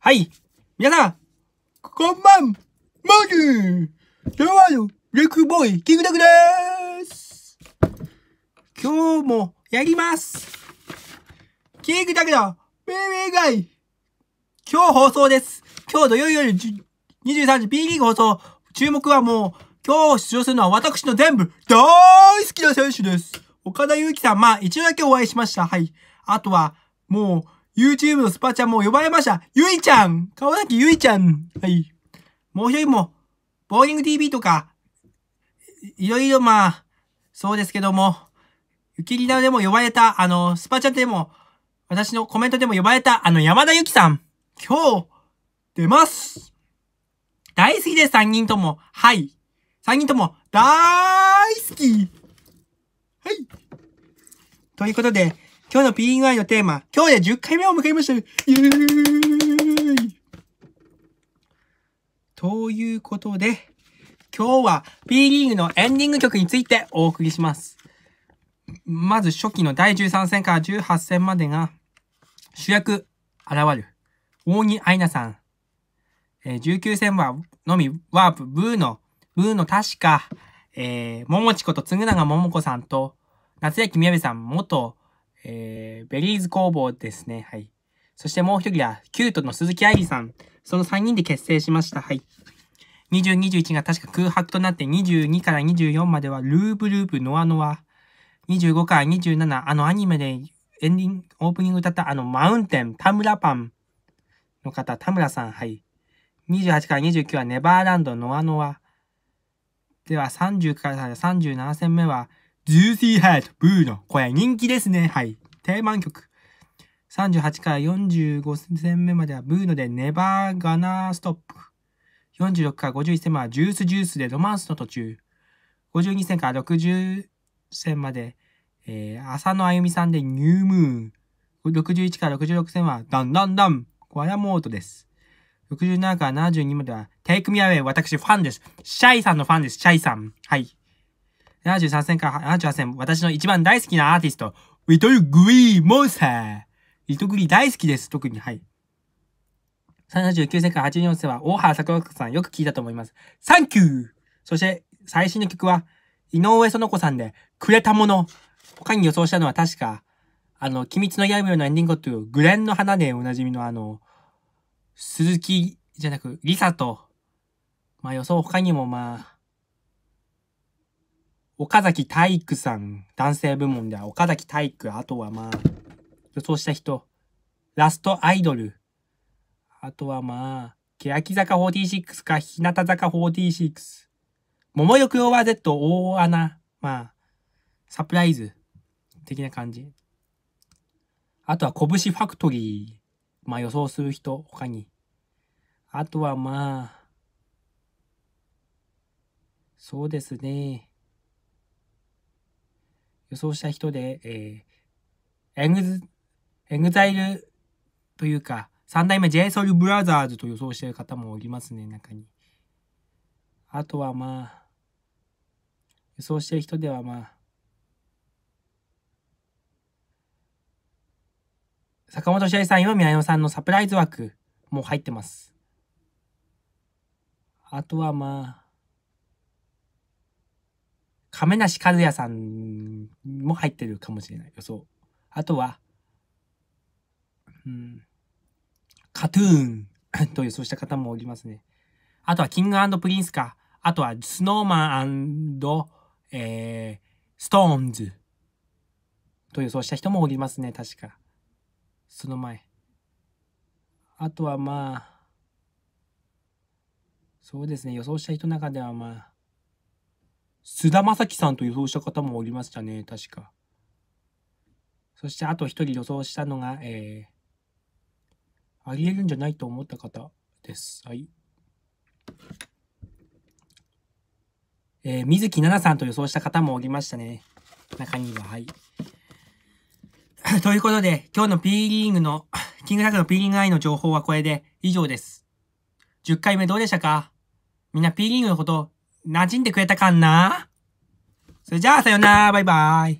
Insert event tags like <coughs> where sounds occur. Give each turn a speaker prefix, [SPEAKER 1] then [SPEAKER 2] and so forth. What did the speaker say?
[SPEAKER 1] はい。皆さん、こんばん、マジーはうも、レックボーイ、キングタクでーす今日もやりますキングタクの命ガイ今日放送です今日土曜夜23時 B リーグ放送注目はもう、今日出場するのは私の全部、大好きな選手です岡田祐希さん、まあ、一度だけお会いしました。はい。あとは、もう、YouTube のスパちゃんも呼ばれました。ゆいちゃん川崎ゆいちゃんはい。もう一人も、ボーリング TV とか、いろいろまあ、そうですけども、ゆきりなでも呼ばれた、あの、スパチャでも、私のコメントでも呼ばれた、あの、山田ゆきさん、今日、出ます大好きです、三人とも。はい。三人とも、大好きはい。ということで、今日の PEY のテーマ、今日で10回目を迎えましたイエーイということで、今日は P リーグのエンディング曲についてお送りします。まず初期の第13戦から18戦までが、主役、現る、大木愛菜さん。えー、19戦は、のみ、ワープ、ブーの、ブーの確か、えー、ももちこと、つぐがも桃子さんと、夏焼みやべさん、元、えー、ベリーズ工房ですね。はい。そしてもう一人は、キュートの鈴木愛理さん。その3人で結成しました。はい。20、21が確か空白となって、22から24までは、ルーブルーブ、ノアノア。25から27、あのアニメでエンディング、オープニング歌ったあの、マウンテン、田村パンの方、田村さん、はい。28から29はネバーランド、ノアノア。では30から37戦目は、ジューシーハート、ブーの。これ人気ですね。はい。定番曲。38から45戦目まではブーノでネバーガナーストップ。46から51戦目はジュースジュースでロマンスの途中。52戦から60戦まで、えー、浅野あゆみさんでニュームーン。61から66戦はダンダンダン。コアラモートです。67から72までは、テイクミアウェイ、私ファンです。シャイさんのファンです、シャイさん。はい。73戦から78戦、私の一番大好きなアーティスト、リトルグリーモンスター。リトグリ大好きです、特に。はい。79戦から84戦は、大原桜子さんよく聞いたと思います。サンキューそして、最新の曲は、井上園子さんで、くれたもの。他に予想したのは確か、あの、鬼滅の刃のエンディングという、グレンの花でおなじみのあの、鈴木じゃなく、リサと、まあ予想他にもまあ、岡崎体育さん。男性部門では岡崎体育。あとはまあ、予想した人。ラストアイドル。あとはまあ、欅坂46か日向坂46。桃よくオーバー Z 大穴。まあ、サプライズ。的な感じ。あとは拳ファクトリー。まあ予想する人、他に。あとはまあ、そうですね。予想した人で、えー、エグズ、エグザイルというか、三代目 JSOUL BROTHERS と予想してる方もおりますね、中に。あとはまあ、予想してる人ではまあ、坂本翔さん、今宮代さんのサプライズ枠も入ってます。あとはまあ、亀梨和也さんも入ってるかもしれない予想。あとは、うん、カトゥーン <coughs> と予想した方もおりますね。あとは、キングプリンスか。あとは、スノーマンえー、ストーンズと予想した人もおりますね、確か。その前。あとはまあ、そうですね、予想した人の中ではまあ、菅田将暉さんと予想した方もおりましたね、確か。そしてあと一人予想したのが、えー、ありえるんじゃないと思った方です。はい。えー、水木奈々さんと予想した方もおりましたね。中には、はい。<laughs> ということで、今日の P リーグの、<laughs> キングラグの P リーグ愛の情報はこれで以上です。10回目どうでしたかみんな P リーグのこと馴染んでくれたかなそれじゃあ、さよなら、バイバイ。